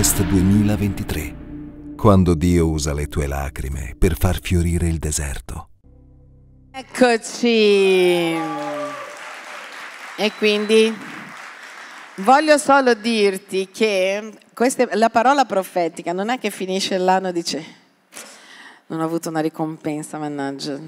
Harvest 2023, quando Dio usa le tue lacrime per far fiorire il deserto. Eccoci. E quindi voglio solo dirti che queste, la parola profetica non è che finisce l'anno e dice non ho avuto una ricompensa, mannaggia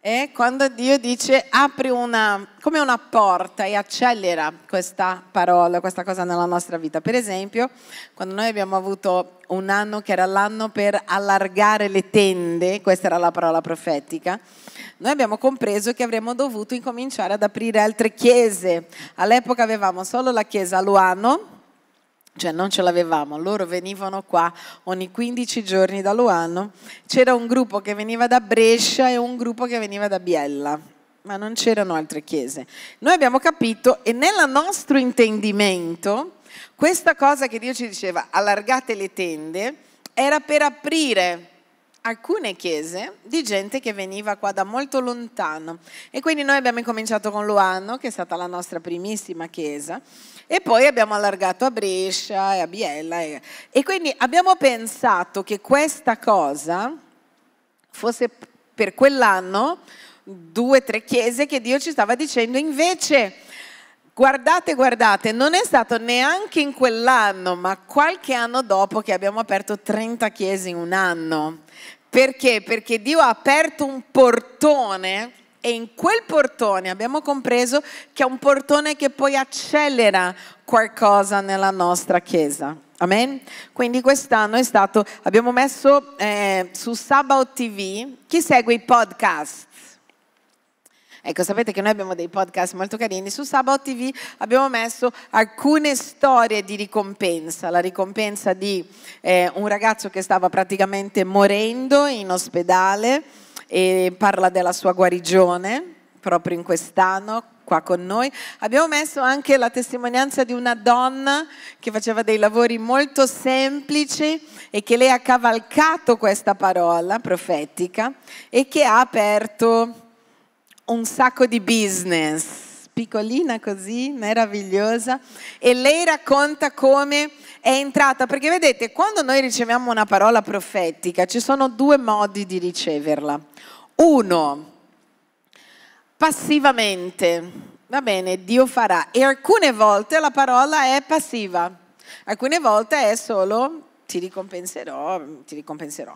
è quando Dio dice apri una, come una porta e accelera questa parola, questa cosa nella nostra vita. Per esempio, quando noi abbiamo avuto un anno che era l'anno per allargare le tende, questa era la parola profetica, noi abbiamo compreso che avremmo dovuto incominciare ad aprire altre chiese. All'epoca avevamo solo la chiesa a Luano, cioè non ce l'avevamo, loro venivano qua ogni 15 giorni da Luano, c'era un gruppo che veniva da Brescia e un gruppo che veniva da Biella, ma non c'erano altre chiese. Noi abbiamo capito e nel nostro intendimento questa cosa che Dio ci diceva, allargate le tende, era per aprire alcune chiese di gente che veniva qua da molto lontano e quindi noi abbiamo incominciato con Luano che è stata la nostra primissima chiesa e poi abbiamo allargato a Brescia e a Biella e, e quindi abbiamo pensato che questa cosa fosse per quell'anno due o tre chiese che Dio ci stava dicendo invece Guardate, guardate, non è stato neanche in quell'anno, ma qualche anno dopo che abbiamo aperto 30 chiese in un anno. Perché? Perché Dio ha aperto un portone e in quel portone abbiamo compreso che è un portone che poi accelera qualcosa nella nostra Chiesa. Amen? Quindi quest'anno è stato, abbiamo messo eh, su Sabato TV, chi segue i podcast? Ecco, sapete che noi abbiamo dei podcast molto carini. Su Sabot TV abbiamo messo alcune storie di ricompensa. La ricompensa di eh, un ragazzo che stava praticamente morendo in ospedale e parla della sua guarigione proprio in quest'anno qua con noi. Abbiamo messo anche la testimonianza di una donna che faceva dei lavori molto semplici e che lei ha cavalcato questa parola profetica e che ha aperto un sacco di business, piccolina così, meravigliosa, e lei racconta come è entrata, perché vedete, quando noi riceviamo una parola profetica, ci sono due modi di riceverla. Uno, passivamente, va bene, Dio farà, e alcune volte la parola è passiva, alcune volte è solo ti ricompenserò, mm, ti ricompenserò.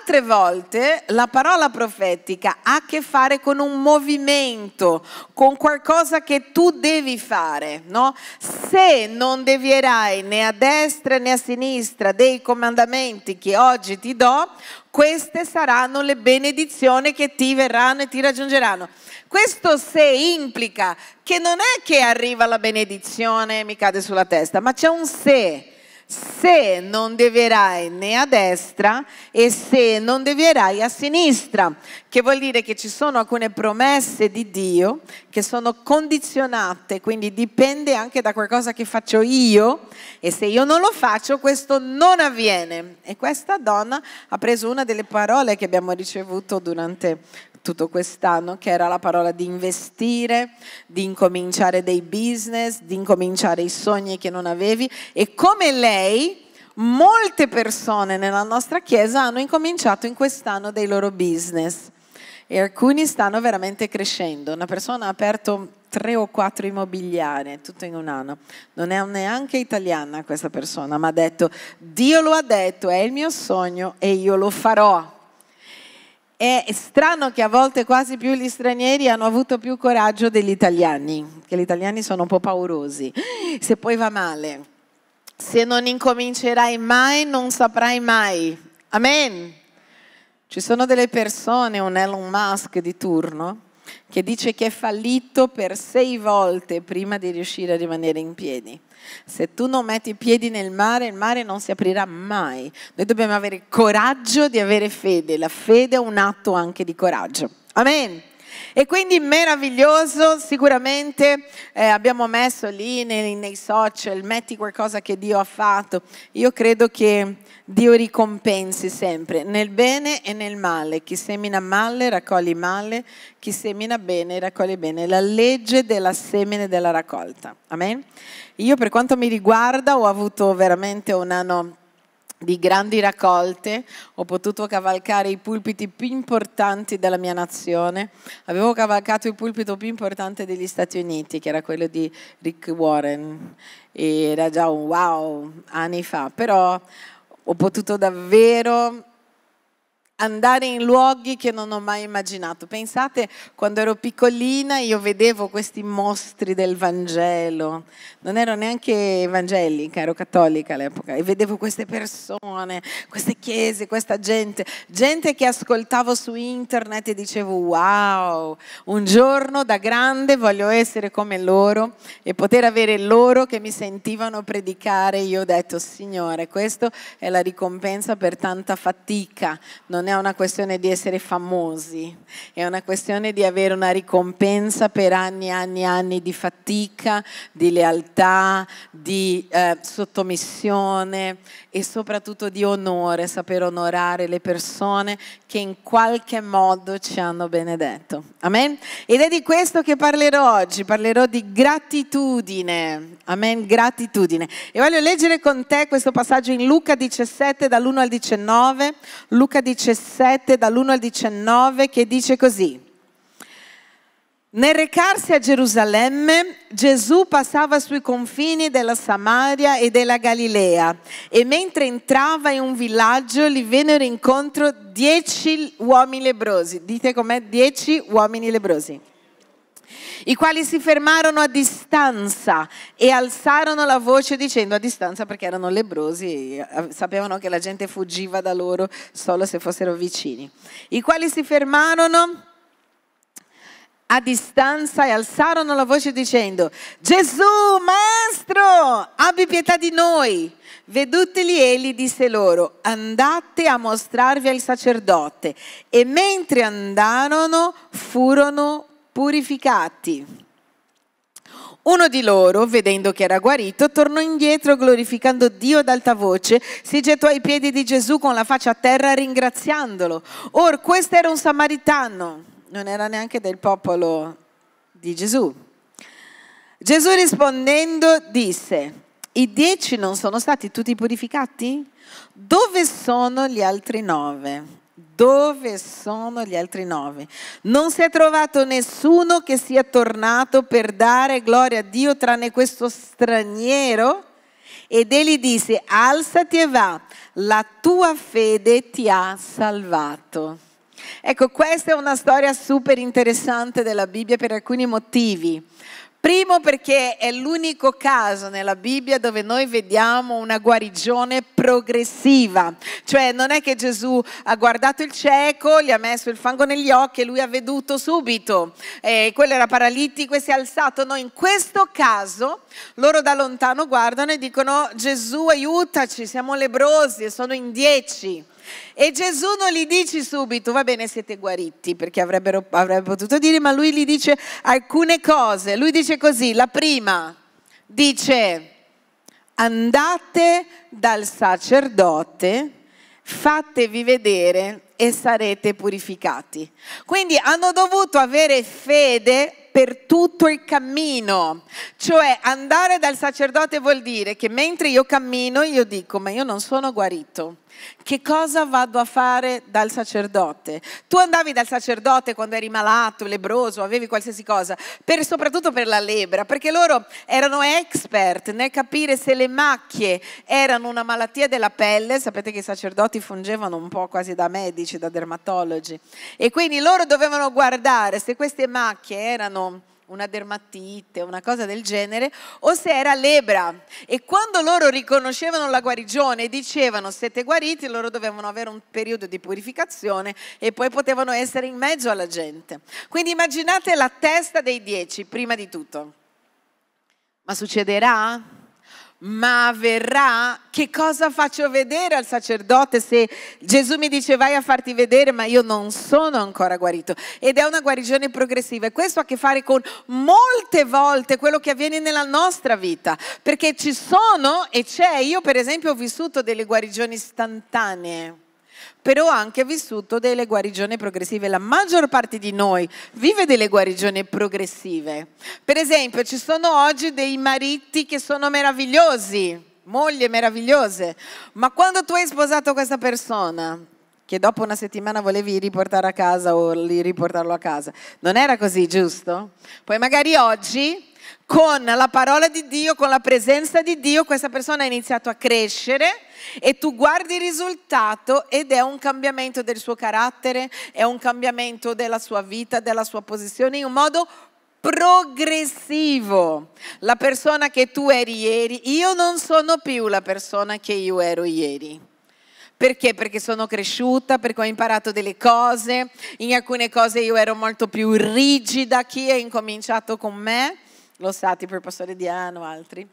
Altre volte la parola profetica ha a che fare con un movimento, con qualcosa che tu devi fare, no? Se non devierai né a destra né a sinistra dei comandamenti che oggi ti do, queste saranno le benedizioni che ti verranno e ti raggiungeranno. Questo se implica che non è che arriva la benedizione e mi cade sulla testa, ma c'è un se se non devierai né a destra e se non devierai a sinistra, che vuol dire che ci sono alcune promesse di Dio che sono condizionate, quindi dipende anche da qualcosa che faccio io e se io non lo faccio questo non avviene. E questa donna ha preso una delle parole che abbiamo ricevuto durante tutto quest'anno, che era la parola di investire, di incominciare dei business, di incominciare i sogni che non avevi e come lei molte persone nella nostra chiesa hanno incominciato in quest'anno dei loro business e alcuni stanno veramente crescendo. Una persona ha aperto tre o quattro immobiliari, tutto in un anno. Non è neanche italiana questa persona, ma ha detto, Dio lo ha detto, è il mio sogno e io lo farò. È strano che a volte quasi più gli stranieri hanno avuto più coraggio degli italiani, che gli italiani sono un po' paurosi, se poi va male. Se non incomincerai mai, non saprai mai. Amen. Ci sono delle persone, un Elon Musk di turno, che dice che è fallito per sei volte prima di riuscire a rimanere in piedi. Se tu non metti i piedi nel mare, il mare non si aprirà mai. Noi dobbiamo avere coraggio di avere fede. La fede è un atto anche di coraggio. Amen. E quindi meraviglioso, sicuramente eh, abbiamo messo lì nei, nei, social, metti qualcosa che Dio ha fatto. Io credo che Dio ricompensi sempre, nel bene e nel male. Chi semina male raccoglie male, chi semina bene raccoglie bene. La legge della semina e della raccolta. Amen? Io per quanto mi riguarda ho avuto veramente un anno di grandi raccolte, ho potuto cavalcare i pulpiti più importanti della mia nazione. Avevo cavalcato il pulpito più importante degli Stati Uniti, che era quello di Rick Warren, e era già un wow anni fa, però ho potuto davvero andare in luoghi che non ho mai immaginato. Pensate, quando ero piccolina io vedevo questi mostri del Vangelo, non ero neanche evangelica, ero cattolica all'epoca, e vedevo queste persone, queste chiese, questa gente, gente che ascoltavo su internet e dicevo wow, un giorno da grande voglio essere come loro e poter avere loro che mi sentivano predicare. Io ho detto, Signore, questa è la ricompensa per tanta fatica, non è è una questione di essere famosi, è una questione di avere una ricompensa per anni e anni e anni di fatica, di lealtà, di eh, sottomissione e soprattutto di onore, saper onorare le persone che in qualche modo ci hanno benedetto. Amen? Ed è di questo che parlerò oggi, parlerò di gratitudine. Amen, gratitudine. E voglio leggere con te questo passaggio in Luca 17 dall'1 al 19, Luca 17 dall'1 al 19 che dice così. Nel recarsi a Gerusalemme, Gesù passava sui confini della Samaria e della Galilea e mentre entrava in un villaggio gli vennero incontro dieci uomini lebrosi. Dite com'è dieci uomini lebrosi i quali si fermarono a distanza e alzarono la voce dicendo a distanza perché erano lebrosi e eh, sapevano che la gente fuggiva da loro solo se fossero vicini, i quali si fermarono a distanza e alzarono la voce dicendo, Gesù, maestro, abbi pietà di noi. Veduteli egli disse loro, andate a mostrarvi al sacerdote. E mentre andarono furono purificati. Uno di loro, vedendo che era guarito, tornò indietro glorificando Dio ad alta voce, si gettò ai piedi di Gesù con la faccia a terra ringraziandolo. Or, questo era un samaritano, non era neanche del popolo di Gesù. Gesù rispondendo disse, i dieci non sono stati tutti purificati? Dove sono gli altri nove? Dove sono gli altri nove? Non si è trovato nessuno che sia tornato per dare gloria a Dio tranne questo straniero? Ed egli disse, alzati e va, la tua fede ti ha salvato. Ecco, questa è una storia super interessante della Bibbia per alcuni motivi. Primo perché è l'unico caso nella Bibbia dove noi vediamo una guarigione progressiva, cioè non è che Gesù ha guardato il cieco, gli ha messo il fango negli occhi e lui ha veduto subito, eh, quello era paralitico e si è alzato, no, in questo caso loro da lontano guardano e dicono Gesù aiutaci, siamo lebrosi e sono in dieci. E Gesù non gli dice subito, va bene, siete guariti, perché avrebbero, avrebbe potuto dire, ma lui gli dice alcune cose. Lui dice così, la prima, dice, andate dal sacerdote, fatevi vedere e sarete purificati. Quindi hanno dovuto avere fede per tutto il cammino. Cioè andare dal sacerdote vuol dire che mentre io cammino io dico ma io non sono guarito. Che cosa vado a fare dal sacerdote? Tu andavi dal sacerdote quando eri malato, lebroso, avevi qualsiasi cosa, per, soprattutto per la lebra, perché loro erano expert nel capire se le macchie erano una malattia della pelle, sapete che i sacerdoti fungevano un po' quasi da medici, da dermatologi, e quindi loro dovevano guardare se queste macchie erano una dermatite, una cosa del genere, o se era lebra. E quando loro riconoscevano la guarigione e dicevano siete guariti, loro dovevano avere un periodo di purificazione e poi potevano essere in mezzo alla gente. Quindi immaginate la testa dei dieci, prima di tutto. Ma succederà? ma verrà, che cosa faccio vedere al sacerdote se Gesù mi dice vai a farti vedere, ma io non sono ancora guarito? Ed è una guarigione progressiva e questo ha a che fare con molte volte quello che avviene nella nostra vita, perché ci sono e c'è, io per esempio ho vissuto delle guarigioni istantanee però ho anche vissuto delle guarigioni progressive. La maggior parte di noi vive delle guarigioni progressive. Per esempio, ci sono oggi dei mariti che sono meravigliosi, mogli meravigliose, ma quando tu hai sposato questa persona, che dopo una settimana volevi riportare a casa o riportarlo a casa, non era così, giusto? Poi magari oggi con la parola di Dio, con la presenza di Dio, questa persona ha iniziato a crescere e tu guardi il risultato ed è un cambiamento del suo carattere, è un cambiamento della sua vita, della sua posizione in un modo progressivo. La persona che tu eri ieri, io non sono più la persona che io ero ieri. Perché? Perché sono cresciuta, perché ho imparato delle cose, in alcune cose io ero molto più rigida, chi ha incominciato con me? lo Lossati, pastore Diano, altri.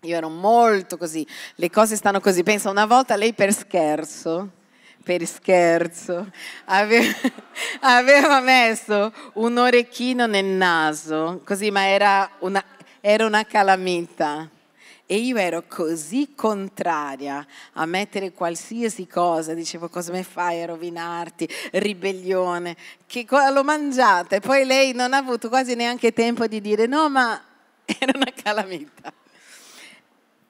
Io ero molto così, le cose stanno così. Pensa, una volta lei per scherzo, per scherzo, aveva, aveva messo un orecchino nel naso, così, ma era una, era una calamita e io ero così contraria a mettere qualsiasi cosa, dicevo cosa mi fai a rovinarti, ribellione, che cosa l'ho mangiata. E poi lei non ha avuto quasi neanche tempo di dire no, ma era una calamita.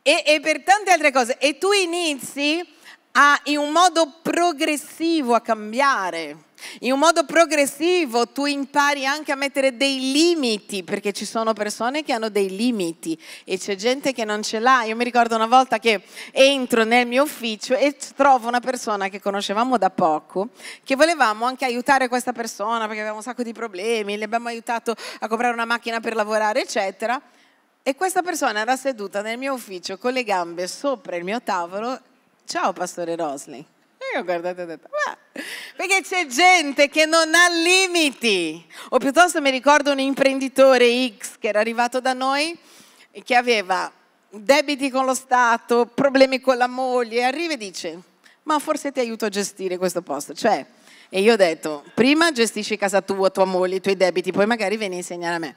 E, e per tante altre cose. E tu inizi a, in un modo progressivo a cambiare in un modo progressivo tu impari anche a mettere dei limiti, perché ci sono persone che hanno dei limiti e c'è gente che non ce l'ha. Io mi ricordo una volta che entro nel mio ufficio e trovo una persona che conoscevamo da poco, che volevamo anche aiutare questa persona perché aveva un sacco di problemi, le abbiamo aiutato a comprare una macchina per lavorare, eccetera. E questa persona era seduta nel mio ufficio con le gambe sopra il mio tavolo. Ciao, pastore Rosling. Io ho guardato e ho detto, ma perché c'è gente che non ha limiti. O piuttosto mi ricordo un imprenditore X che era arrivato da noi e che aveva debiti con lo Stato, problemi con la moglie, arriva e dice, ma forse ti aiuto a gestire questo posto. Cioè, e io ho detto, prima gestisci casa tua, tua moglie, i tuoi debiti, poi magari vieni a insegnare a me.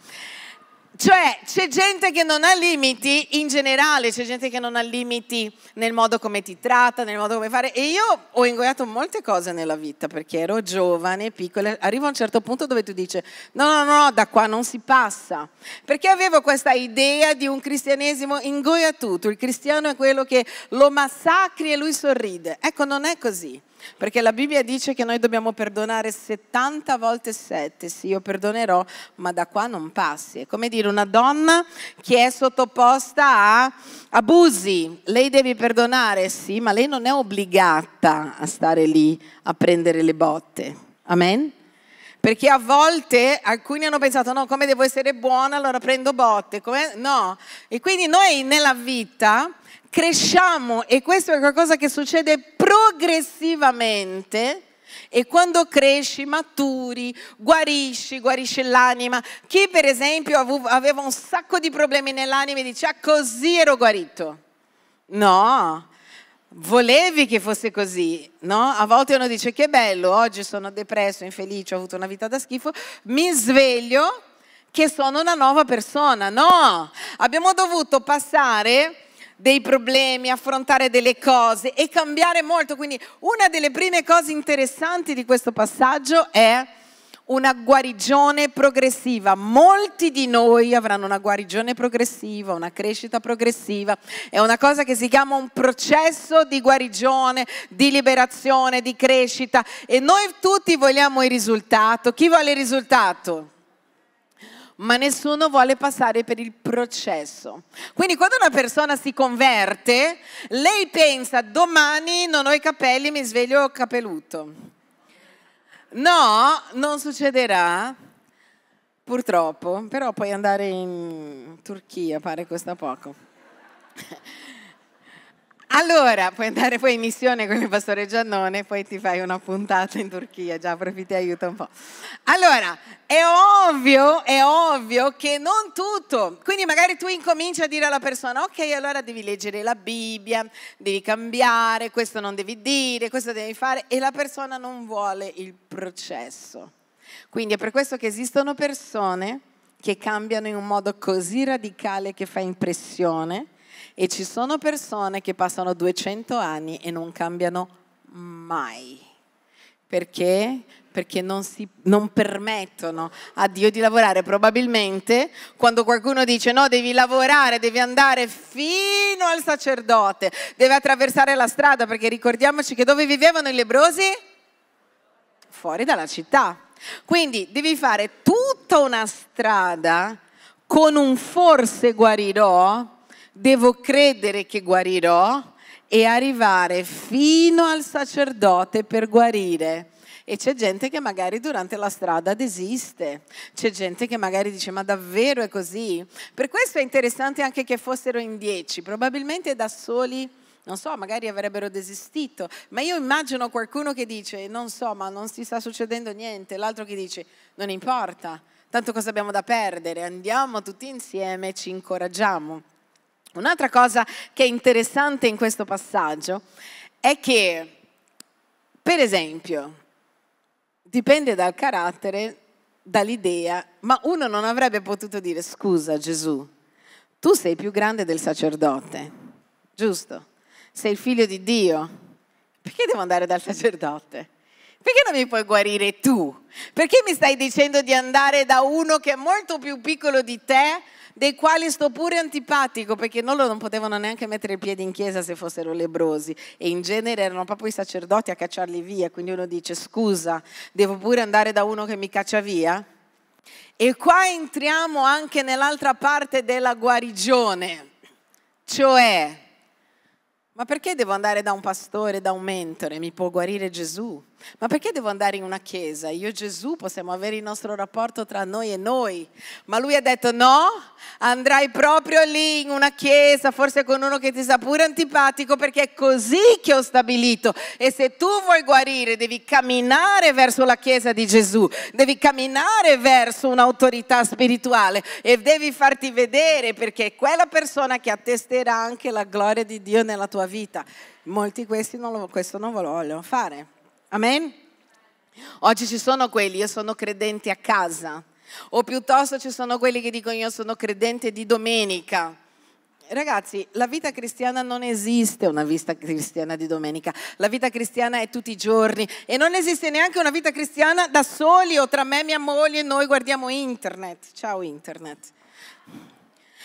Cioè, c'è gente che non ha limiti in generale, c'è gente che non ha limiti nel modo come ti tratta, nel modo come fare. E io ho ingoiato molte cose nella vita perché ero giovane, piccola. Arriva un certo punto dove tu dici: no, no, no, da qua non si passa. Perché avevo questa idea di un cristianesimo ingoia tutto: Il cristiano è quello che lo massacri e lui sorride. Ecco, non è così. Perché la Bibbia dice che noi dobbiamo perdonare 70 volte 7. Sì, io perdonerò, ma da qua non passi. È come dire una donna che è sottoposta a abusi. Lei deve perdonare, sì, ma lei non è obbligata a stare lì a prendere le botte. Amen? Perché a volte alcuni hanno pensato, no, come devo essere buona, allora prendo botte. Come? No. E quindi noi nella vita cresciamo e questo è qualcosa che succede progressivamente e quando cresci, maturi, guarisci, guarisci l'anima. Chi per esempio aveva un sacco di problemi nell'anima e dice ah così ero guarito. No, volevi che fosse così, no? A volte uno dice che bello, oggi sono depresso, infelice, ho avuto una vita da schifo, mi sveglio che sono una nuova persona. No, abbiamo dovuto passare dei problemi, affrontare delle cose e cambiare molto. Quindi una delle prime cose interessanti di questo passaggio è una guarigione progressiva. Molti di noi avranno una guarigione progressiva, una crescita progressiva. È una cosa che si chiama un processo di guarigione, di liberazione, di crescita. E noi tutti vogliamo il risultato. Chi vuole il risultato? ma nessuno vuole passare per il processo. Quindi quando una persona si converte, lei pensa domani non ho i capelli, mi sveglio capelluto. No, non succederà, purtroppo, però puoi andare in Turchia, pare costa poco. Allora, puoi andare poi in missione con il pastore Giannone, poi ti fai una puntata in Turchia, già proprio ti aiuta un po'. Allora, è ovvio, è ovvio che non tutto, quindi magari tu incominci a dire alla persona, ok, allora devi leggere la Bibbia, devi cambiare, questo non devi dire, questo devi fare, e la persona non vuole il processo. Quindi è per questo che esistono persone che cambiano in un modo così radicale che fa impressione, e ci sono persone che passano 200 anni e non cambiano mai. Perché? Perché non, si, non permettono a Dio di lavorare. Probabilmente quando qualcuno dice no, devi lavorare, devi andare fino al sacerdote, devi attraversare la strada, perché ricordiamoci che dove vivevano i lebrosi? Fuori dalla città. Quindi devi fare tutta una strada con un forse guarirò devo credere che guarirò e arrivare fino al sacerdote per guarire. E c'è gente che magari durante la strada desiste, c'è gente che magari dice ma davvero è così? Per questo è interessante anche che fossero in dieci, probabilmente da soli non so, magari avrebbero desistito, ma io immagino qualcuno che dice non so, ma non si sta succedendo niente, l'altro che dice non importa, tanto cosa abbiamo da perdere, andiamo tutti insieme, ci incoraggiamo. Un'altra cosa che è interessante in questo passaggio è che, per esempio, dipende dal carattere, dall'idea, ma uno non avrebbe potuto dire scusa Gesù, tu sei più grande del sacerdote, giusto? Sei il figlio di Dio, perché devo andare dal sacerdote? Perché non mi puoi guarire tu? Perché mi stai dicendo di andare da uno che è molto più piccolo di te dei quali sto pure antipatico perché loro non potevano neanche mettere il piede in chiesa se fossero lebrosi e in genere erano proprio i sacerdoti a cacciarli via, quindi uno dice scusa, devo pure andare da uno che mi caccia via? E qua entriamo anche nell'altra parte della guarigione, cioè, ma perché devo andare da un pastore, da un mentore? Mi può guarire Gesù? Ma perché devo andare in una chiesa? Io e Gesù possiamo avere il nostro rapporto tra noi e noi. Ma lui ha detto no, andrai proprio lì in una chiesa, forse con uno che ti sa pure antipatico, perché è così che ho stabilito. E se tu vuoi guarire devi camminare verso la chiesa di Gesù, devi camminare verso un'autorità spirituale e devi farti vedere perché è quella persona che attesterà anche la gloria di Dio nella tua vita. Molti questi non lo, questo non lo vogliono fare. Amen? Oggi ci sono quelli, io sono credente a casa, o piuttosto ci sono quelli che dicono io sono credente di domenica. Ragazzi, la vita cristiana non esiste una vita cristiana di domenica, la vita cristiana è tutti i giorni e non esiste neanche una vita cristiana da soli o tra me, e mia moglie e noi guardiamo internet. Ciao internet.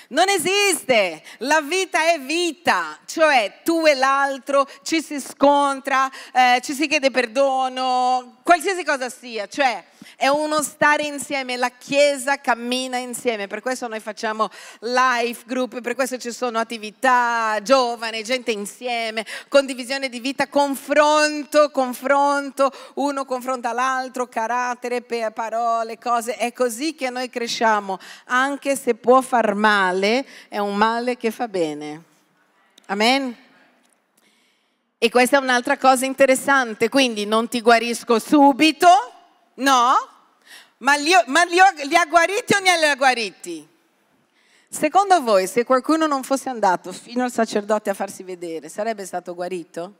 Non esiste, la vita è vita, cioè tu e l'altro ci si scontra, eh, ci si chiede perdono, qualsiasi cosa sia, cioè è uno stare insieme, la Chiesa cammina insieme, per questo noi facciamo life group, per questo ci sono attività, giovane, gente insieme, condivisione di vita, confronto, confronto, uno confronta l'altro, carattere, parole, cose, è così che noi cresciamo, anche se può far male, è un male che fa bene. Amen? E questa è un'altra cosa interessante, quindi non ti guarisco subito, No? Ma, li, ma li, li ha guariti o non li ha guariti? Secondo voi, se qualcuno non fosse andato fino al sacerdote a farsi vedere, sarebbe stato guarito?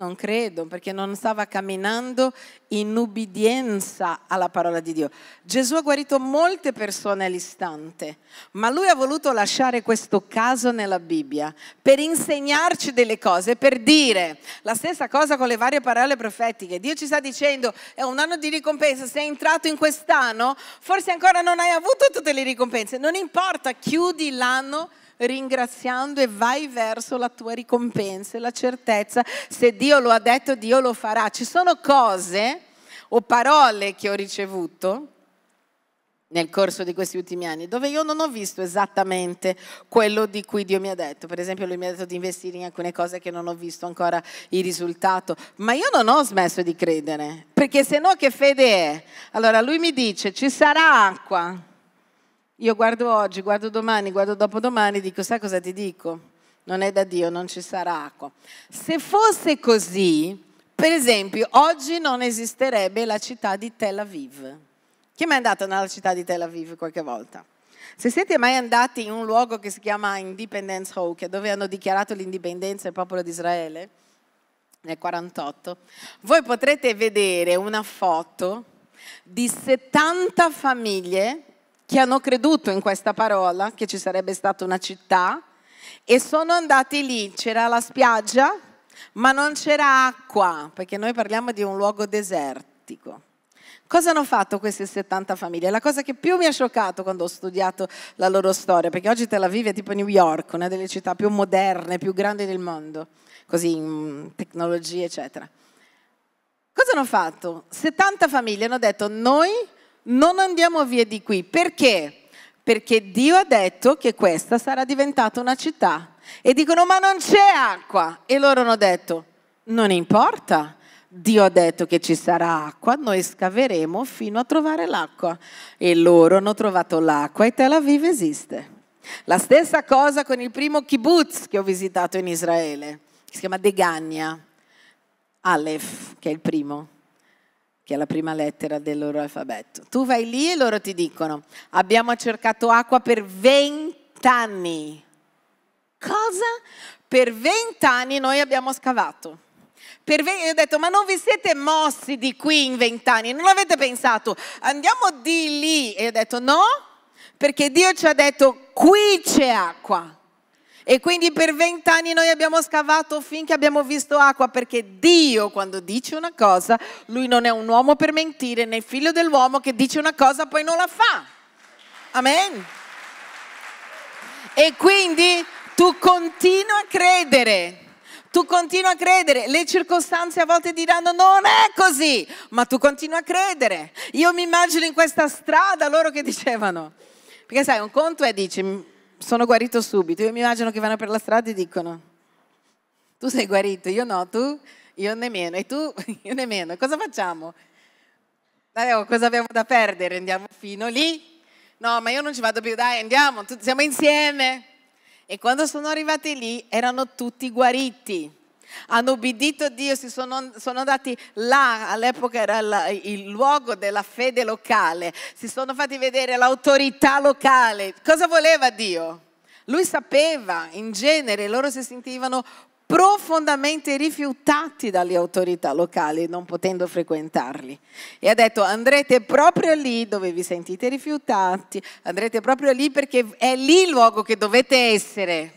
Non credo, perché non stava camminando in ubbidienza alla parola di Dio. Gesù ha guarito molte persone all'istante, ma lui ha voluto lasciare questo caso nella Bibbia per insegnarci delle cose, per dire la stessa cosa con le varie parole profetiche. Dio ci sta dicendo è un anno di ricompensa, sei entrato in quest'anno, forse ancora non hai avuto tutte le ricompense, non importa, chiudi l'anno ringraziando e vai verso la tua ricompensa e la certezza se Dio lo ha detto, Dio lo farà. Ci sono cose o parole che ho ricevuto nel corso di questi ultimi anni, dove io non ho visto esattamente quello di cui Dio mi ha detto. Per esempio, lui mi ha detto di investire in alcune cose che non ho visto ancora il risultato, ma io non ho smesso di credere, perché se no che fede è? Allora lui mi dice ci sarà acqua. Io guardo oggi, guardo domani, guardo dopodomani, dico, sai cosa ti dico? Non è da Dio, non ci sarà acqua. Se fosse così, per esempio, oggi non esisterebbe la città di Tel Aviv. Chi è mai andato nella città di Tel Aviv qualche volta? Se siete mai andati in un luogo che si chiama Independence Hawk, dove hanno dichiarato l'indipendenza del popolo di Israele nel 48, voi potrete vedere una foto di 70 famiglie che hanno creduto in questa parola, che ci sarebbe stata una città, e sono andati lì, c'era la spiaggia, ma non c'era acqua, perché noi parliamo di un luogo desertico. Cosa hanno fatto queste 70 famiglie? La cosa che più mi ha scioccato quando ho studiato la loro storia, perché oggi Tel Aviv è tipo New York, una delle città più moderne, più grandi del mondo, così in tecnologie, eccetera. Cosa hanno fatto? 70 famiglie hanno detto noi non andiamo via di qui. Perché? Perché Dio ha detto che questa sarà diventata una città. E dicono, ma non c'è acqua. E loro hanno detto, non importa. Dio ha detto che ci sarà acqua, noi scaveremo fino a trovare l'acqua. E loro hanno trovato l'acqua e Tel Aviv esiste. La stessa cosa con il primo kibbutz che ho visitato in Israele, si chiama Degania, Aleph, che è il primo che è la prima lettera del loro alfabeto. Tu vai lì e loro ti dicono, abbiamo cercato acqua per 20 anni. Cosa? Per 20 anni noi abbiamo scavato. Per 20, io ho detto, ma non vi siete mossi di qui in 20 anni? Non avete pensato, andiamo di lì? E ho detto, no, perché Dio ci ha detto, qui c'è acqua. E quindi per vent'anni noi abbiamo scavato finché abbiamo visto acqua, perché Dio quando dice una cosa, lui non è un uomo per mentire, né figlio dell'uomo che dice una cosa poi non la fa. Amen. E quindi tu continua a credere. Tu continua a credere, le circostanze a volte diranno non è così, ma tu continua a credere. Io mi immagino in questa strada loro che dicevano, perché sai, un conto è dici sono guarito subito. Io mi immagino che vanno per la strada e dicono, tu sei guarito, io no, tu, io nemmeno, e tu, io nemmeno. Cosa facciamo? Dai, oh, cosa abbiamo da perdere? Andiamo fino lì? No, ma io non ci vado più, dai, andiamo, siamo insieme. E quando sono arrivati lì erano tutti guariti hanno ubbidito a Dio, si sono, sono andati là, all'epoca era la, il luogo della fede locale, si sono fatti vedere l'autorità locale. Cosa voleva Dio? Lui sapeva, in genere loro si sentivano profondamente rifiutati dalle autorità locali, non potendo frequentarli. E ha detto andrete proprio lì dove vi sentite rifiutati, andrete proprio lì perché è lì il luogo che dovete essere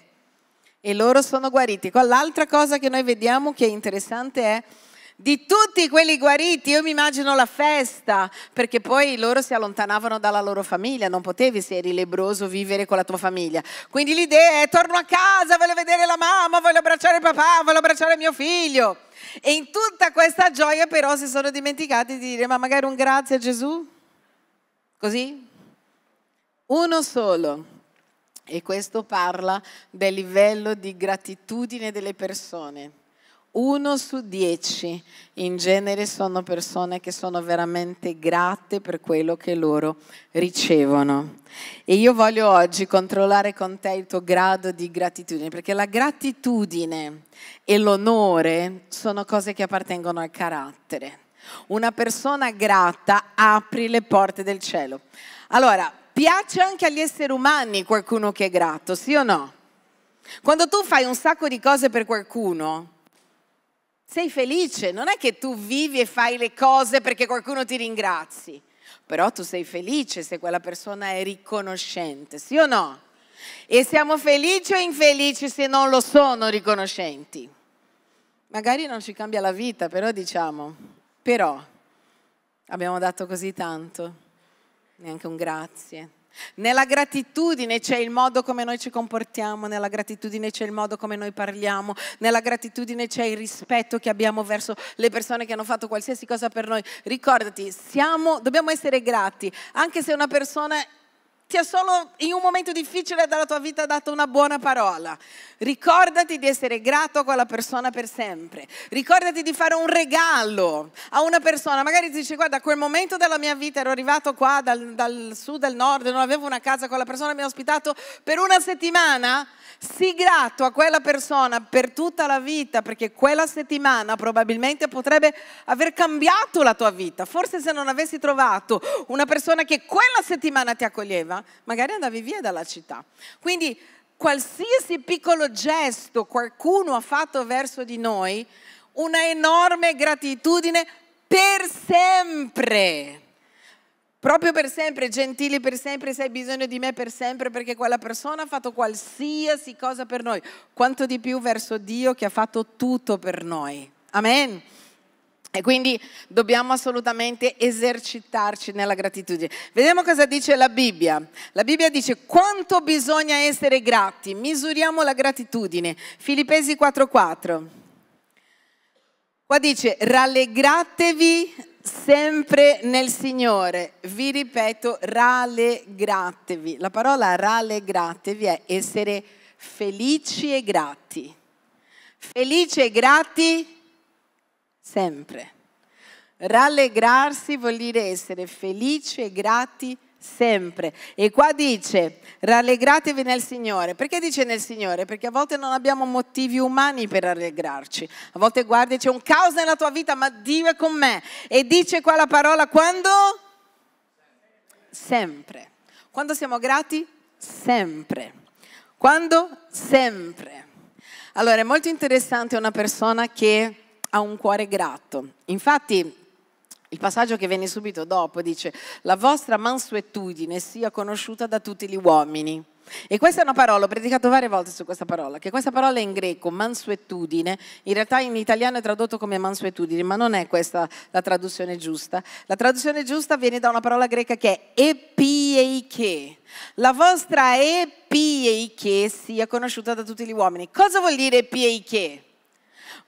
e loro sono guariti. L'altra cosa che noi vediamo che è interessante è di tutti quelli guariti, io mi immagino la festa, perché poi loro si allontanavano dalla loro famiglia, non potevi se eri lebroso vivere con la tua famiglia. Quindi l'idea è torno a casa, voglio vedere la mamma, voglio abbracciare papà, voglio abbracciare mio figlio. E in tutta questa gioia però si sono dimenticati di dire ma magari un grazie a Gesù? Così? Uno solo e questo parla del livello di gratitudine delle persone. Uno su dieci in genere sono persone che sono veramente grate per quello che loro ricevono. E io voglio oggi controllare con te il tuo grado di gratitudine, perché la gratitudine e l'onore sono cose che appartengono al carattere. Una persona grata apre le porte del cielo. Allora, piace anche agli esseri umani qualcuno che è grato, sì o no? Quando tu fai un sacco di cose per qualcuno, sei felice, non è che tu vivi e fai le cose perché qualcuno ti ringrazi, però tu sei felice se quella persona è riconoscente, sì o no? E siamo felici o infelici se non lo sono riconoscenti? Magari non ci cambia la vita, però diciamo, però abbiamo dato così tanto neanche un grazie. Nella gratitudine c'è il modo come noi ci comportiamo, nella gratitudine c'è il modo come noi parliamo, nella gratitudine c'è il rispetto che abbiamo verso le persone che hanno fatto qualsiasi cosa per noi. Ricordati, siamo, dobbiamo essere grati, anche se una persona ti ha solo in un momento difficile della tua vita dato una buona parola. Ricordati di essere grato a quella persona per sempre. Ricordati di fare un regalo a una persona. Magari ti dice, guarda, a quel momento della mia vita ero arrivato qua dal, dal sud, dal nord, non avevo una casa, quella persona mi ha ospitato per una settimana. Sii grato a quella persona per tutta la vita, perché quella settimana probabilmente potrebbe aver cambiato la tua vita. Forse se non avessi trovato una persona che quella settimana ti accoglieva, magari andavi via dalla città. Quindi qualsiasi piccolo gesto qualcuno ha fatto verso di noi, una enorme gratitudine per sempre. Proprio per sempre, gentili per sempre, se hai bisogno di me per sempre, perché quella persona ha fatto qualsiasi cosa per noi, quanto di più verso Dio che ha fatto tutto per noi. Amen. E quindi dobbiamo assolutamente esercitarci nella gratitudine. Vediamo cosa dice la Bibbia. La Bibbia dice quanto bisogna essere grati, misuriamo la gratitudine. Filippesi 4:4. Qua dice rallegratevi sempre nel Signore. Vi ripeto, rallegratevi. La parola rallegratevi è essere felici e grati. Felici e grati sempre. Rallegrarsi vuol dire essere felici e grati sempre. E qua dice, rallegratevi nel Signore. Perché dice nel Signore? Perché a volte non abbiamo motivi umani per rallegrarci. A volte guardi, c'è un caos nella tua vita, ma Dio è con me. E dice qua la parola quando? Sempre. Quando siamo grati? Sempre. Quando? Sempre. Allora è molto interessante una persona che ha un cuore grato. Infatti il passaggio che viene subito dopo dice la vostra mansuetudine sia conosciuta da tutti gli uomini. E questa è una parola, ho predicato varie volte su questa parola, che questa parola in greco, mansuetudine, in realtà in italiano è tradotto come mansuetudine, ma non è questa la traduzione giusta. La traduzione giusta viene da una parola greca che è epieiche. La vostra epieiche sia conosciuta da tutti gli uomini. Cosa vuol dire Epieiche.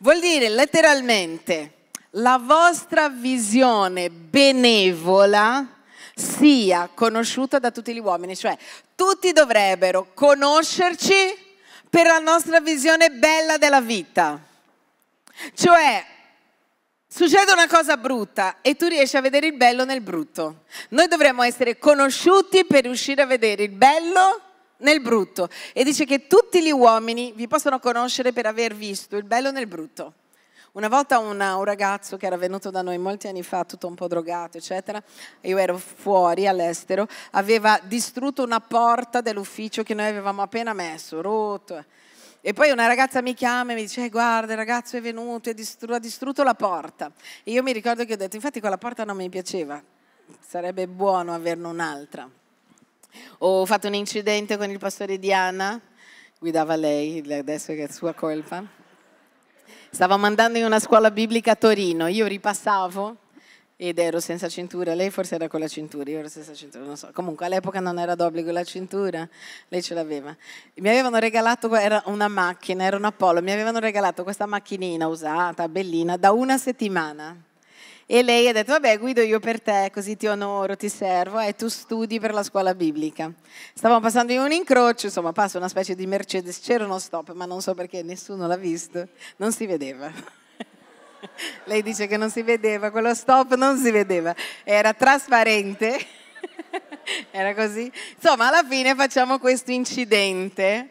Vuol dire letteralmente la vostra visione benevola sia conosciuta da tutti gli uomini, cioè tutti dovrebbero conoscerci per la nostra visione bella della vita. Cioè, succede una cosa brutta e tu riesci a vedere il bello nel brutto. Noi dovremmo essere conosciuti per riuscire a vedere il bello nel brutto e dice che tutti gli uomini vi possono conoscere per aver visto il bello nel brutto. Una volta una, un ragazzo che era venuto da noi molti anni fa, tutto un po' drogato, eccetera, io ero fuori all'estero, aveva distrutto una porta dell'ufficio che noi avevamo appena messo, rotto. E poi una ragazza mi chiama e mi dice, eh, guarda, il ragazzo è venuto e distru- ha distrutto la porta. E io mi ricordo che ho detto, infatti quella porta non mi piaceva, sarebbe buono averne un'altra. Ho fatto un incidente con il pastore Diana, guidava lei, adesso è sua colpa. Stavamo andando in una scuola biblica a Torino, io ripassavo ed ero senza cintura, lei forse era con la cintura, io ero senza cintura, non so. Comunque all'epoca non era d'obbligo la cintura, lei ce l'aveva. Mi avevano regalato, era una macchina, era un Apollo, mi avevano regalato questa macchinina usata, bellina, da una settimana. E lei ha detto, vabbè Guido io per te, così ti onoro, ti servo e tu studi per la scuola biblica. Stavamo passando in un incrocio, insomma passa una specie di Mercedes, c'era uno stop, ma non so perché nessuno l'ha visto, non si vedeva. lei dice che non si vedeva, quello stop non si vedeva, era trasparente, era così. Insomma alla fine facciamo questo incidente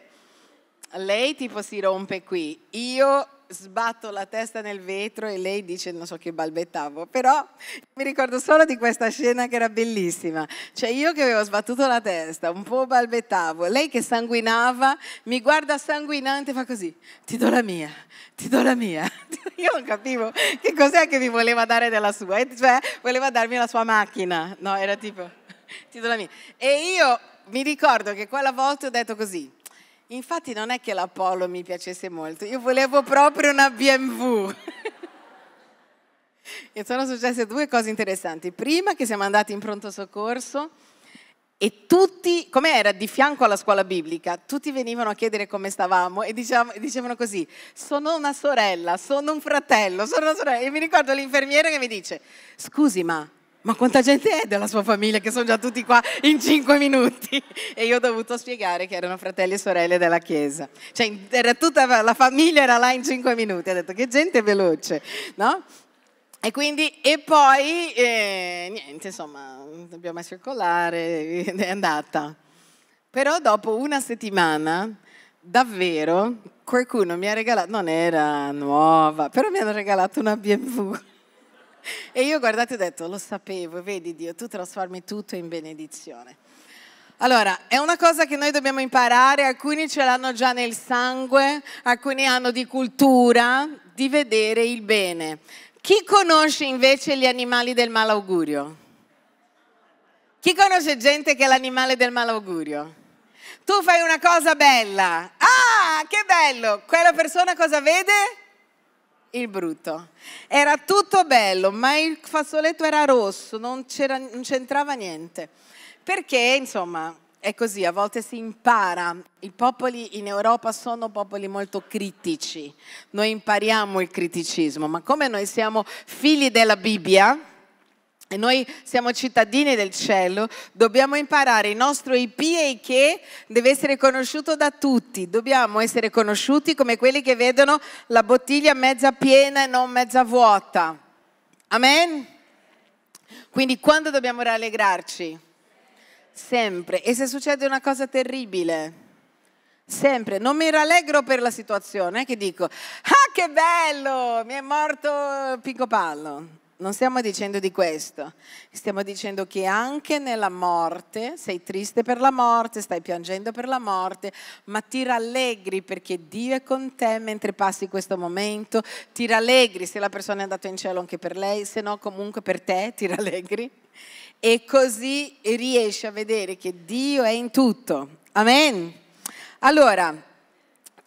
lei tipo si rompe qui, io sbatto la testa nel vetro e lei dice non so che balbettavo, però mi ricordo solo di questa scena che era bellissima, cioè io che avevo sbattuto la testa, un po' balbettavo, lei che sanguinava mi guarda sanguinante e fa così, ti do la mia, ti do la mia, io non capivo che cos'è che mi voleva dare della sua, eh, cioè voleva darmi la sua macchina, no era tipo ti do la mia e io mi ricordo che quella volta ho detto così, Infatti non è che l'Apollo mi piacesse molto, io volevo proprio una BMW. e sono successe due cose interessanti. Prima che siamo andati in pronto soccorso e tutti, come era di fianco alla scuola biblica, tutti venivano a chiedere come stavamo e dicevano, dicevano così, sono una sorella, sono un fratello, sono una sorella. E mi ricordo l'infermiera che mi dice, scusi ma ma quanta gente è della sua famiglia che sono già tutti qua in cinque minuti? E io ho dovuto spiegare che erano fratelli e sorelle della chiesa. Cioè, era tutta la famiglia era là in cinque minuti. Ha detto che gente veloce, no? E quindi, e poi, eh, niente, insomma, dobbiamo circolare, è andata. Però dopo una settimana, davvero, qualcuno mi ha regalato, non era nuova, però mi hanno regalato una BMW E io guardate ho detto, lo sapevo, vedi Dio, tu trasformi tutto in benedizione. Allora, è una cosa che noi dobbiamo imparare, alcuni ce l'hanno già nel sangue, alcuni hanno di cultura, di vedere il bene. Chi conosce invece gli animali del malaugurio? Chi conosce gente che è l'animale del malaugurio? Tu fai una cosa bella. Ah, che bello! Quella persona cosa vede? il brutto. Era tutto bello, ma il fazzoletto era rosso, non, non c'entrava niente. Perché, insomma, è così, a volte si impara. I popoli in Europa sono popoli molto critici. Noi impariamo il criticismo, ma come noi siamo figli della Bibbia, e noi siamo cittadini del cielo, dobbiamo imparare il nostro IP e il che deve essere conosciuto da tutti, dobbiamo essere conosciuti come quelli che vedono la bottiglia mezza piena e non mezza vuota. Amen? Quindi quando dobbiamo rallegrarci? Sempre. E se succede una cosa terribile? Sempre, non mi rallegro per la situazione, che dico, ah che bello, mi è morto Pinco Pallo non stiamo dicendo di questo, stiamo dicendo che anche nella morte, sei triste per la morte, stai piangendo per la morte, ma ti rallegri perché Dio è con te mentre passi questo momento, ti rallegri se la persona è andata in cielo anche per lei, se no comunque per te ti rallegri e così riesci a vedere che Dio è in tutto. Amen. Allora,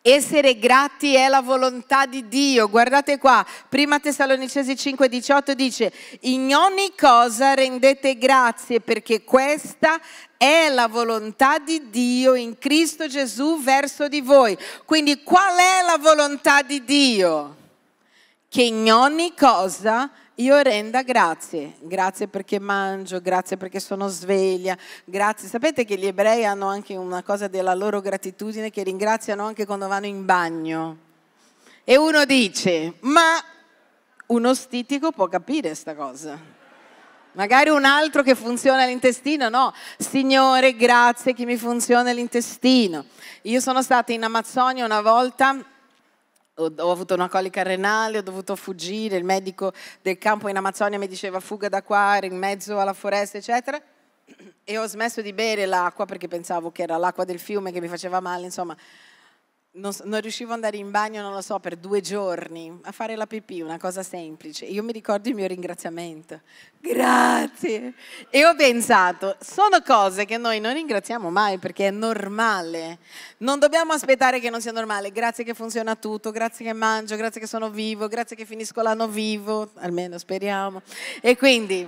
essere grati è la volontà di Dio. Guardate qua, prima Tessalonicesi 5:18 dice, in ogni cosa rendete grazie perché questa è la volontà di Dio in Cristo Gesù verso di voi. Quindi qual è la volontà di Dio? che in ogni cosa io renda grazie, grazie perché mangio, grazie perché sono sveglia, grazie. Sapete che gli ebrei hanno anche una cosa della loro gratitudine che ringraziano anche quando vanno in bagno. E uno dice, ma uno stitico può capire questa cosa. Magari un altro che funziona l'intestino, no. Signore, grazie che mi funziona l'intestino. Io sono stata in Amazzonia una volta ho, avuto una colica renale, ho dovuto fuggire, il medico del campo in Amazzonia mi diceva fuga da qua, ero in mezzo alla foresta, eccetera e ho smesso di bere l'acqua perché pensavo che era l'acqua del fiume che mi faceva male, insomma, non, non, riuscivo ad andare in bagno, non lo so, per due giorni a fare la pipì, una cosa semplice. Io mi ricordo il mio ringraziamento. Grazie. E ho pensato, sono cose che noi non ringraziamo mai perché è normale. Non dobbiamo aspettare che non sia normale. Grazie che funziona tutto, grazie che mangio, grazie che sono vivo, grazie che finisco l'anno vivo, almeno speriamo. E quindi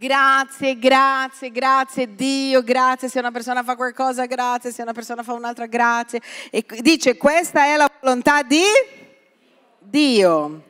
Grazie, grazie, grazie Dio, grazie se una persona fa qualcosa, grazie se una persona fa un'altra, grazie. E dice questa è la volontà di Dio.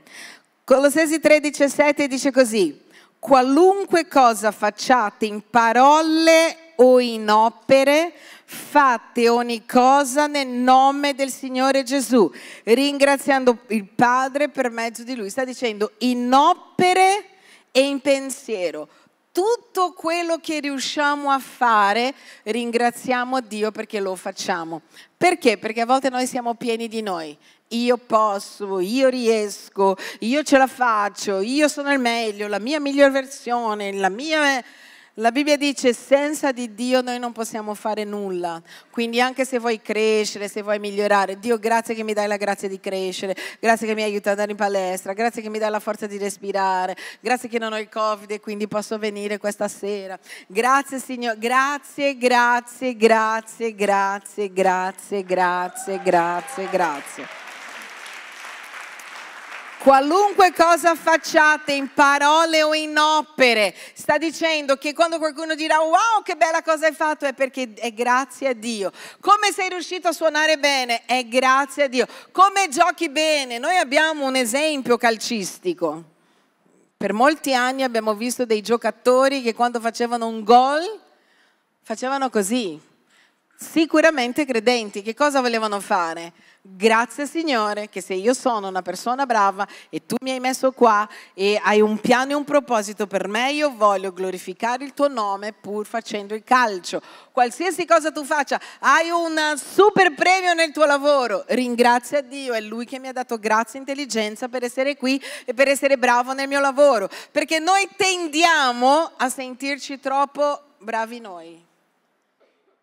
Colossesi 3:17 dice così, qualunque cosa facciate in parole o in opere, fate ogni cosa nel nome del Signore Gesù, ringraziando il Padre per mezzo di Lui. Sta dicendo in opere e in pensiero tutto quello che riusciamo a fare, ringraziamo Dio perché lo facciamo. Perché? Perché a volte noi siamo pieni di noi. Io posso, io riesco, io ce la faccio, io sono il meglio, la mia miglior versione, la mia... La Bibbia dice senza di Dio noi non possiamo fare nulla, quindi anche se vuoi crescere, se vuoi migliorare, Dio grazie che mi dai la grazia di crescere, grazie che mi aiuta ad andare in palestra, grazie che mi dai la forza di respirare, grazie che non ho il Covid e quindi posso venire questa sera. Grazie Signore, grazie, grazie, grazie, grazie, grazie, grazie, grazie, grazie. Qualunque cosa facciate in parole o in opere, sta dicendo che quando qualcuno dirà wow che bella cosa hai fatto è perché è grazie a Dio. Come sei riuscito a suonare bene è grazie a Dio. Come giochi bene, noi abbiamo un esempio calcistico. Per molti anni abbiamo visto dei giocatori che quando facevano un gol facevano così. Sicuramente credenti, che cosa volevano fare? Grazie Signore che se io sono una persona brava e tu mi hai messo qua e hai un piano e un proposito per me, io voglio glorificare il tuo nome pur facendo il calcio. Qualsiasi cosa tu faccia, hai un super premio nel tuo lavoro. Ringrazia Dio, è Lui che mi ha dato grazia e intelligenza per essere qui e per essere bravo nel mio lavoro. Perché noi tendiamo a sentirci troppo bravi noi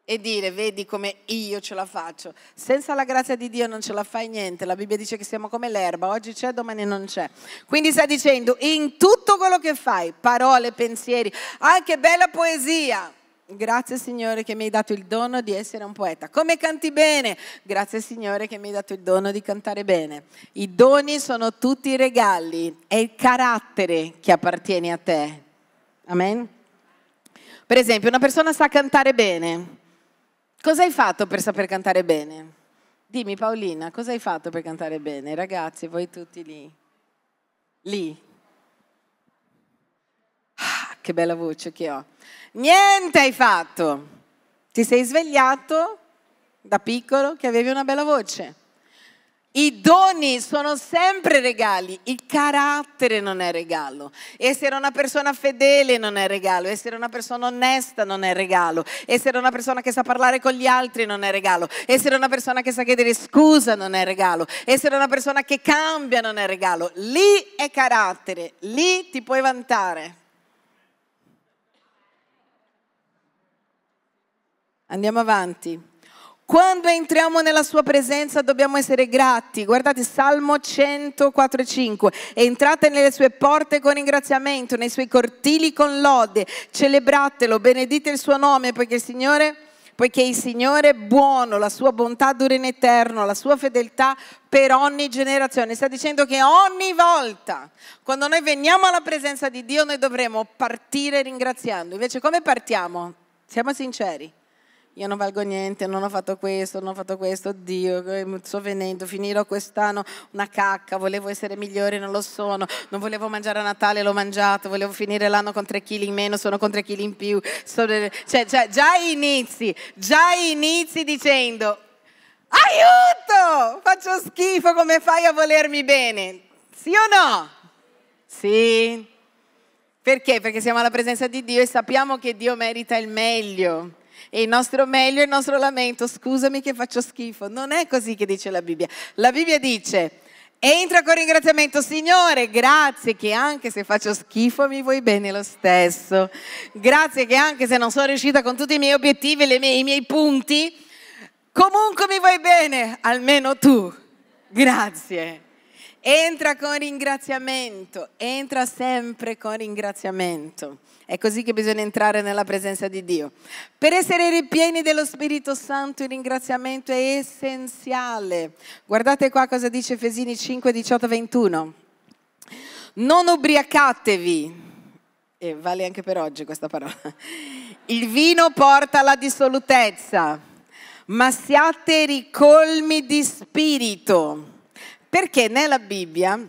e dire vedi come io ce la faccio. Senza la grazia di Dio non ce la fai niente, la Bibbia dice che siamo come l'erba, oggi c'è, domani non c'è. Quindi sta dicendo in tutto quello che fai, parole, pensieri, anche bella poesia. Grazie Signore che mi hai dato il dono di essere un poeta. Come canti bene? Grazie Signore che mi hai dato il dono di cantare bene. I doni sono tutti regali, è il carattere che appartiene a te. Amen? Per esempio, una persona sa cantare bene, Cosa hai fatto per saper cantare bene? Dimmi Paolina, cosa hai fatto per cantare bene? Ragazzi, voi tutti lì. Lì. Ah, che bella voce che ho. Niente hai fatto. Ti sei svegliato da piccolo che avevi una bella voce i doni sono sempre regali, il carattere non è regalo, essere una persona fedele non è regalo, essere una persona onesta non è regalo, essere una persona che sa parlare con gli altri non è regalo, essere una persona che sa chiedere scusa non è regalo, essere una persona che cambia non è regalo, lì è carattere, lì ti puoi vantare. Andiamo avanti. Quando entriamo nella sua presenza dobbiamo essere grati. Guardate Salmo 104 5. Entrate nelle sue porte con ringraziamento, nei suoi cortili con lode. Celebratelo, benedite il suo nome perché il Signore poiché il Signore è buono, la sua bontà dura in eterno, la sua fedeltà per ogni generazione. Sta dicendo che ogni volta, quando noi veniamo alla presenza di Dio, noi dovremo partire ringraziando. Invece come partiamo? Siamo sinceri io non valgo niente, non ho fatto questo, non ho fatto questo, oddio, eh, sto venendo, finirò quest'anno una cacca, volevo essere migliore, non lo sono, non volevo mangiare a Natale, l'ho mangiato, volevo finire l'anno con tre chili in meno, sono con tre chili in più, cioè, cioè già inizi, già inizi dicendo aiuto, faccio schifo, come fai a volermi bene? Sì o no? Sì. Perché? Perché siamo alla presenza di Dio e sappiamo che Dio merita il meglio e il nostro meglio e il nostro lamento, scusami che faccio schifo. Non è così che dice la Bibbia. La Bibbia dice... Entra con ringraziamento, Signore, grazie che anche se faccio schifo mi vuoi bene lo stesso. Grazie che anche se non sono riuscita con tutti i miei obiettivi e i miei punti, comunque mi vuoi bene, almeno tu. Grazie. Entra con ringraziamento, entra sempre con ringraziamento. È così che bisogna entrare nella presenza di Dio. Per essere ripieni dello Spirito Santo il ringraziamento è essenziale. Guardate qua cosa dice Efesini 5, 18, 21. Non ubriacatevi, e vale anche per oggi questa parola, il vino porta alla dissolutezza, ma siate ricolmi di spirito. Perché nella Bibbia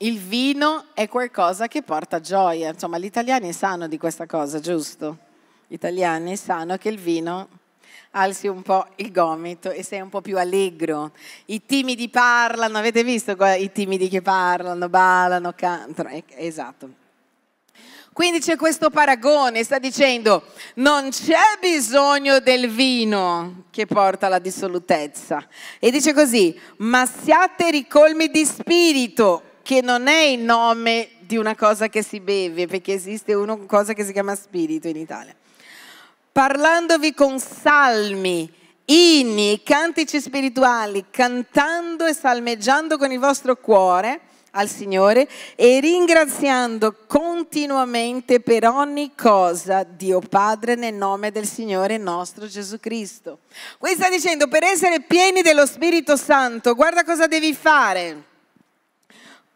il vino è qualcosa che porta gioia. Insomma, gli italiani sanno di questa cosa, giusto? Gli italiani sanno che il vino alzi un po' il gomito e sei un po' più allegro. I timidi parlano, avete visto i timidi che parlano, ballano, cantano? Esatto. Quindi c'è questo paragone, sta dicendo non c'è bisogno del vino che porta alla dissolutezza. E dice così, ma siate ricolmi di spirito, che non è il nome di una cosa che si beve, perché esiste una cosa che si chiama spirito in Italia. Parlandovi con salmi, inni, cantici spirituali, cantando e salmeggiando con il vostro cuore al Signore e ringraziando continuamente per ogni cosa Dio Padre nel nome del Signore nostro Gesù Cristo. Qui sta dicendo per essere pieni dello Spirito Santo, guarda cosa devi fare.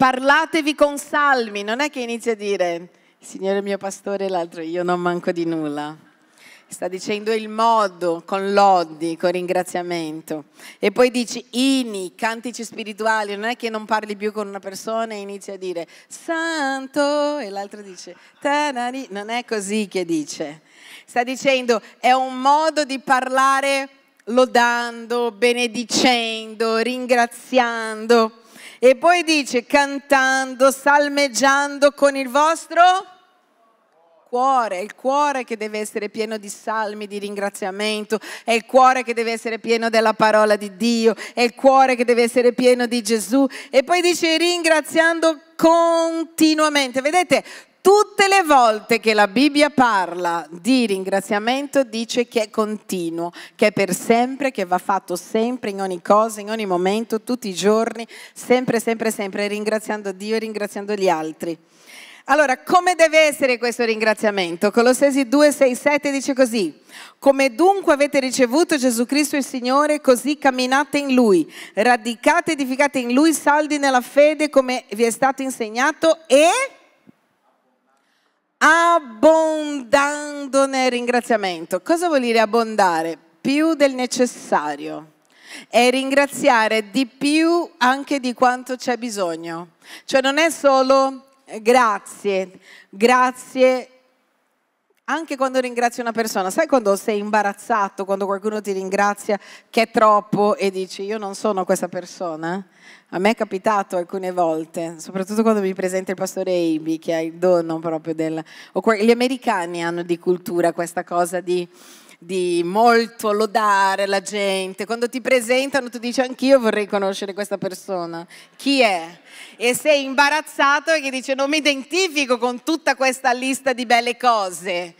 Parlatevi con salmi, non è che inizia a dire, Signore mio pastore, e l'altro io non manco di nulla. Sta dicendo il modo con lodi, con ringraziamento. E poi dici ini, cantici spirituali, non è che non parli più con una persona e inizi a dire santo e l'altro dice tanari, non è così che dice. Sta dicendo è un modo di parlare lodando, benedicendo, ringraziando e poi dice cantando, salmeggiando con il vostro cuore, il cuore che deve essere pieno di salmi, di ringraziamento, è il cuore che deve essere pieno della parola di Dio, è il cuore che deve essere pieno di Gesù. E poi dice ringraziando continuamente. Vedete, Tutte le volte che la Bibbia parla di ringraziamento dice che è continuo, che è per sempre, che va fatto sempre, in ogni cosa, in ogni momento, tutti i giorni, sempre, sempre, sempre, ringraziando Dio e ringraziando gli altri. Allora, come deve essere questo ringraziamento? Colossesi 2, 6, 7 dice così. Come dunque avete ricevuto Gesù Cristo il Signore, così camminate in Lui, radicate, edificate in Lui, saldi nella fede come vi è stato insegnato e abbondando nel ringraziamento. Cosa vuol dire abbondare? Più del necessario. E ringraziare di più anche di quanto c'è bisogno. Cioè non è solo eh, grazie, grazie anche quando ringrazi una persona, sai quando sei imbarazzato, quando qualcuno ti ringrazia che è troppo e dici io non sono questa persona? A me è capitato alcune volte, soprattutto quando mi presenta il pastore Eibi, che ha il dono proprio del... gli americani hanno di cultura questa cosa di di molto lodare la gente. Quando ti presentano tu dici anch'io vorrei conoscere questa persona. Chi è? E sei imbarazzato e dice non mi identifico con tutta questa lista di belle cose.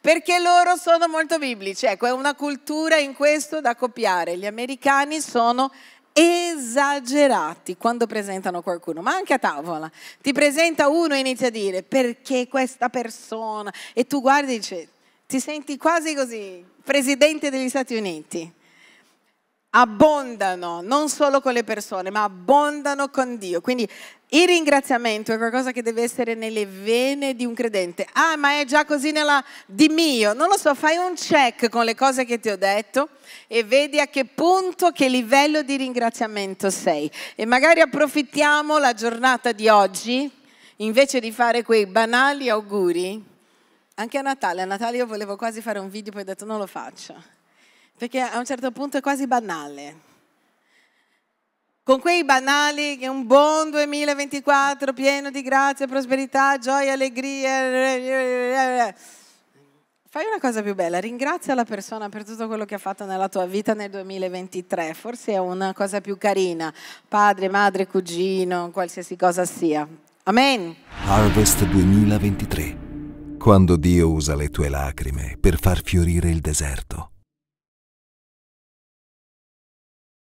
Perché loro sono molto biblici. Ecco, è una cultura in questo da copiare. Gli americani sono esagerati quando presentano qualcuno, ma anche a tavola. Ti presenta uno e inizia a dire perché questa persona e tu guardi e dici ti senti quasi così, presidente degli Stati Uniti. Abbondano non solo con le persone, ma abbondano con Dio. Quindi il ringraziamento è qualcosa che deve essere nelle vene di un credente. Ah, ma è già così nella di mio. Non lo so, fai un check con le cose che ti ho detto e vedi a che punto, che livello di ringraziamento sei. E magari approfittiamo la giornata di oggi, invece di fare quei banali auguri, anche a Natale, a Natale io volevo quasi fare un video, poi ho detto non lo faccio, perché a un certo punto è quasi banale. Con quei banali, che un buon 2024 pieno di grazia, prosperità, gioia, allegria. Fai una cosa più bella, ringrazia la persona per tutto quello che ha fatto nella tua vita nel 2023, forse è una cosa più carina, padre, madre, cugino, qualsiasi cosa sia. Amen. Harvest 2023 quando Dio usa le tue lacrime per far fiorire il deserto.